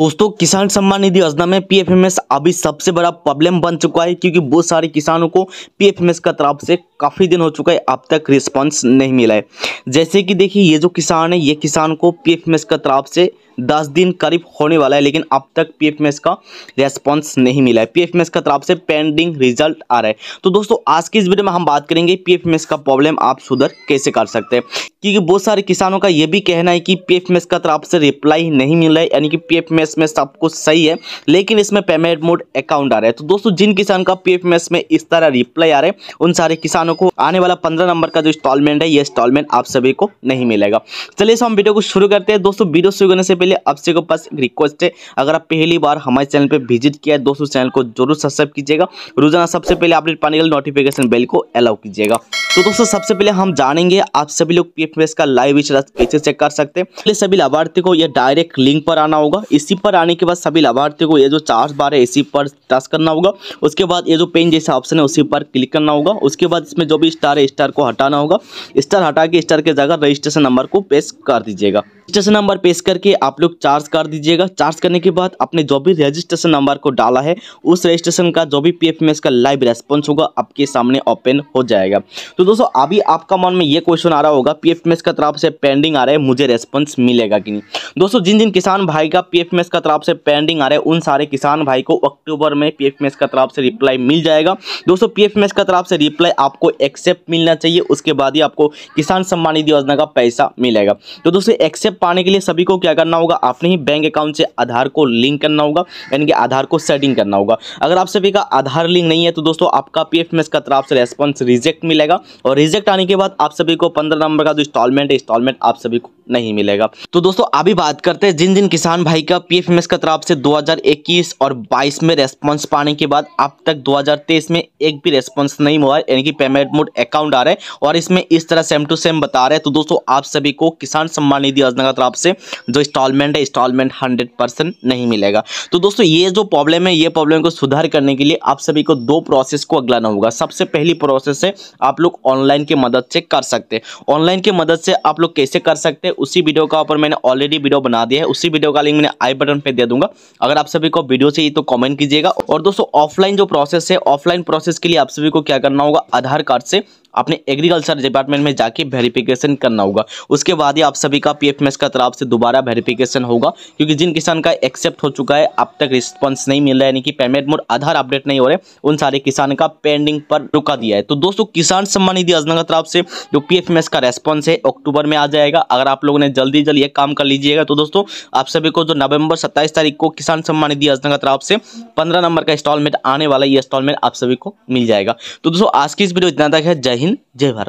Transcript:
दोस्तों किसान सम्मान निधि योजना में पीएफएमएस अभी सबसे बड़ा प्रॉब्लम बन चुका है क्योंकि बहुत सारे किसानों को पीएफएमएस का तरफ से काफ़ी दिन हो चुका है अब तक रिस्पांस नहीं मिला है जैसे कि देखिए ये जो किसान है ये किसान को पीएफएमएस का तरफ से दस दिन करीब होने वाला है लेकिन अब तक पी एफ का रेस्पॉन्स नहीं मिला है पी एफ का तरफ से पेंडिंग रिजल्ट आ रहा है तो दोस्तों आज की इस वीडियो में हम बात करेंगे पी एफ का प्रॉब्लम आप सुधर कैसे कर सकते हैं क्योंकि बहुत सारे किसानों का यह भी कहना है कि पी एफ का तरफ से रिप्लाई नहीं मिल रहा है यानी कि पी एफ में सब कुछ सही है लेकिन इसमें पेमेंट मोड अकाउंट आ रहा है तो दोस्तों जिन किसान का पी में इस तरह रिप्लाई आ रहा है उन सारे किसानों को आने वाला पंद्रह नंबर का जो इंस्टॉलमेंट है ये इंस्टॉलमेंट आप सभी को नहीं मिलेगा चलिए हम वीडियो को शुरू करते हैं दोस्तों वीडियो शुरू करने से पहले लिए आपसे के पास रिक्वेस्ट है अगर आप पहली बार हमारे चैनल पर विजिट किया है दोस्तों चैनल को जरूर सब्सक्राइब कीजिएगा रोजाना सबसे पहले अपडेट पाने के लिए नोटिफिकेशन बेल को अलाउ कीजिएगा तो दोस्तों सबसे पहले हम जानेंगे आप सभी लोग पी एफ का लाइव इंश्योरेंस कैसे चेक कर सकते हैं पहले सभी लाभार्थी को यह डायरेक्ट लिंक पर आना होगा इसी पर आने के बाद सभी लाभार्थी को ये जो चार्ज बार है इसी पर टच करना होगा उसके बाद ये जो पेन जैसा ऑप्शन है उसी पर क्लिक करना होगा उसके बाद इसमें जो भी स्टार है स्टार को हटाना होगा स्टार हटा के स्टार के जगह रजिस्ट्रेशन नंबर को पेश कर दीजिएगा रजिस्ट्रेशन नंबर पेश करके आप लोग चार्ज कर दीजिएगा चार्ज करने के बाद आपने जो भी रजिस्ट्रेशन नंबर को डाला है उस रजिस्ट्रेशन का जो भी पी का लाइव रेस्पॉन्स होगा आपके सामने ओपन हो जाएगा तो दोस्तों अभी आपका मन में ये क्वेश्चन आ रहा होगा पी एफ का तरफ से पेंडिंग आ रहा है मुझे रेस्पॉन्स मिलेगा कि नहीं दोस्तों जिन जिन किसान भाई का पी एफ का तरफ से पेंडिंग आ रहा है उन सारे किसान भाई को अक्टूबर में पी एफ का तरफ से रिप्लाई मिल जाएगा दोस्तों पी एफ का तरफ से रिप्लाई आपको एक्सेप्ट मिलना चाहिए उसके बाद ही आपको किसान सम्मान निधि योजना का पैसा मिलेगा तो दोस्तों एक्सेप्ट पाने के लिए सभी को क्या करना होगा अपने ही बैंक अकाउंट से आधार को लिंक करना होगा यानी कि आधार को सेटिंग करना होगा अगर आप सभी का आधार लिंक नहीं है तो दोस्तों आपका पी का तरफ से रेस्पॉन्स रिजेक्ट मिलेगा और रिजेक्ट आने के बाद आप सभी को पंद्रह नंबर का जो इंस्टॉलमेंट इंस्टॉलमेंट आप सभी को नहीं मिलेगा तो दोस्तों अभी बात करते हैं जिन जिन किसान भाई का पी एफ एम एस का तरफ से दो हजार इक्कीस और बाईस में रेस्पॉन्स पाने के बाद अब तक दो हजार तेईस में एक भी रेस्पॉन्स नहीं हुआ है यानी कि पेमेंट मोड अकाउंट आ रहा है और इसमें इस तरह सेम टू सेम बता रहे हैं तो दोस्तों आप सभी को किसान सम्मान निधि योजना का तरफ से जो इंस्टॉलमेंट है इंस्टॉलमेंट हंड्रेड परसेंट नहीं मिलेगा तो दोस्तों ये जो प्रॉब्लम है ये प्रॉब्लम को सुधार करने के लिए आप सभी को दो प्रोसेस को अगलाना होगा सबसे पहली प्रोसेस है आप लोग ऑनलाइन की मदद से कर सकते हैं ऑनलाइन की मदद से आप लोग कैसे कर सकते हैं उसी वीडियो का ऊपर मैंने ऑलरेडी वीडियो बना दिया है उसी वीडियो का लिंक मैंने आई बटन पर दे दूंगा अगर आप सभी को वीडियो चाहिए तो कॉमेंट कीजिएगा और दोस्तों ऑफलाइन जो प्रोसेस है ऑफलाइन प्रोसेस के लिए आप सभी को क्या करना होगा आधार कार्ड से आपने एग्रीकल्चर डिपार्टमेंट में जाके वेरिफिकेशन करना होगा उसके बाद ही आप सभी का पीएफएमएस का तरफ से दोबारा वेरिफिकेशन होगा क्योंकि जिन किसान का एक्सेप्ट हो चुका है अब तक रिस्पॉन्स नहीं मिल रहा है यानी कि पेमेंट मोड आधार अपडेट नहीं हो रहे उन सारे किसान का पेंडिंग पर रुका दिया है तो दोस्तों किसान सम्मान निधि योजना का तरफ से जो पी का रेस्पॉन्स है अक्टूबर में आ जाएगा अगर आप लोगों ने जल्दी जल्द एक काम कर लीजिएगा तो दोस्तों आप सभी को जो नवंबर सत्ताईस तारीख को किसान सम्मान निधि योजना का तरफ से पंद्रह नंबर का इंस्टॉलमेंट आने वाला ये इंस्टॉलमेंट आप सभी को मिल जाएगा तो दोस्तों आज की इस वीडियो इतना तक है जय জয় হিন্দ জ য